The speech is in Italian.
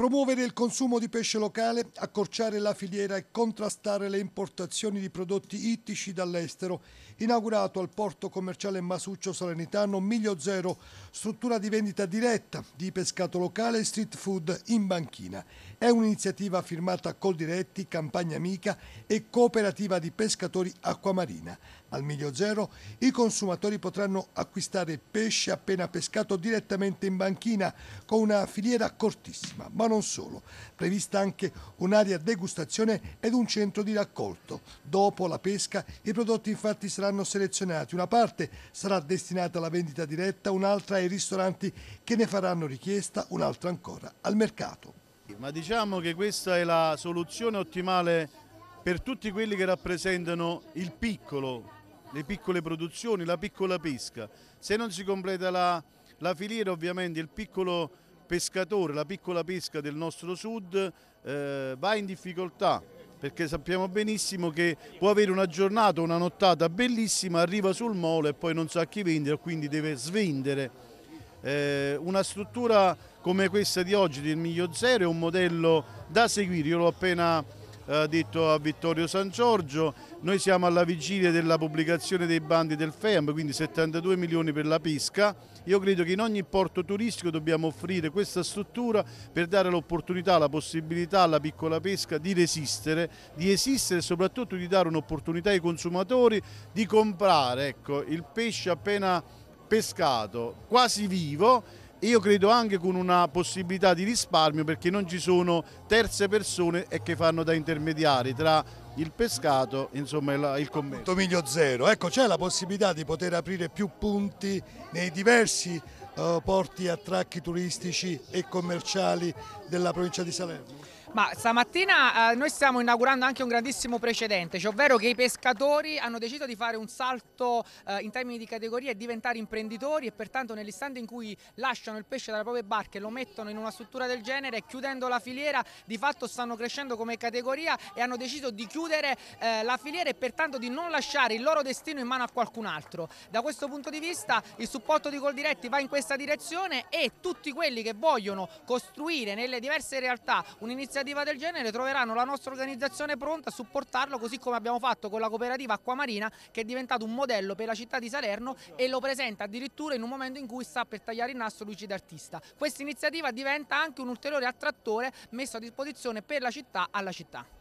Promuovere il consumo di pesce locale, accorciare la filiera e contrastare le importazioni di prodotti ittici dall'estero. Inaugurato al porto commerciale Masuccio Salernitano Miglio Zero, struttura di vendita diretta di pescato locale e street food in banchina. È un'iniziativa firmata Coldiretti, Campagna Amica e Cooperativa di Pescatori Acquamarina. Al Miglio Zero i consumatori potranno acquistare pesce appena pescato direttamente in banchina con una filiera cortissima. Ma non solo. Prevista anche un'area degustazione ed un centro di raccolto. Dopo la pesca i prodotti infatti saranno selezionati. Una parte sarà destinata alla vendita diretta, un'altra ai ristoranti che ne faranno richiesta, un'altra ancora al mercato. Ma diciamo che questa è la soluzione ottimale per tutti quelli che rappresentano il piccolo, le piccole produzioni, la piccola pesca. Se non si completa la, la filiera ovviamente il piccolo pescatore, la piccola pesca del nostro sud eh, va in difficoltà perché sappiamo benissimo che può avere una giornata, una nottata bellissima, arriva sul molo e poi non sa chi vendere, quindi deve svendere. Eh, una struttura come questa di oggi del Miglio Zero è un modello da seguire, io l'ho appena ha detto a Vittorio San Giorgio. Noi siamo alla vigilia della pubblicazione dei bandi del FEAM, quindi 72 milioni per la pesca. Io credo che in ogni porto turistico dobbiamo offrire questa struttura per dare l'opportunità, la possibilità alla piccola pesca di resistere, di esistere e soprattutto di dare un'opportunità ai consumatori di comprare ecco, il pesce appena pescato, quasi vivo io credo anche con una possibilità di risparmio perché non ci sono terze persone che fanno da intermediari tra il pescato insomma il commercio. Tomiglio zero, ecco c'è la possibilità di poter aprire più punti nei diversi eh, porti a tracchi turistici e commerciali della provincia di Salerno? Ma stamattina eh, noi stiamo inaugurando anche un grandissimo precedente, cioè ovvero che i pescatori hanno deciso di fare un salto eh, in termini di categoria e diventare imprenditori e pertanto nell'istante in cui lasciano il pesce dalle proprie barche lo mettono in una struttura del genere chiudendo la filiera di fatto stanno crescendo come categoria e hanno deciso di chiudere eh, la filiera e pertanto di non lasciare il loro destino in mano a qualcun altro. Da questo punto di vista il supporto di Coldiretti va in questa direzione e tutti quelli che vogliono costruire nelle diverse realtà un'iniziativa un'iniziativa del genere troveranno la nostra organizzazione pronta a supportarlo così come abbiamo fatto con la cooperativa Acquamarina che è diventato un modello per la città di Salerno e lo presenta addirittura in un momento in cui sta per tagliare il nastro Lucida d'artista. Questa iniziativa diventa anche un ulteriore attrattore messo a disposizione per la città alla città.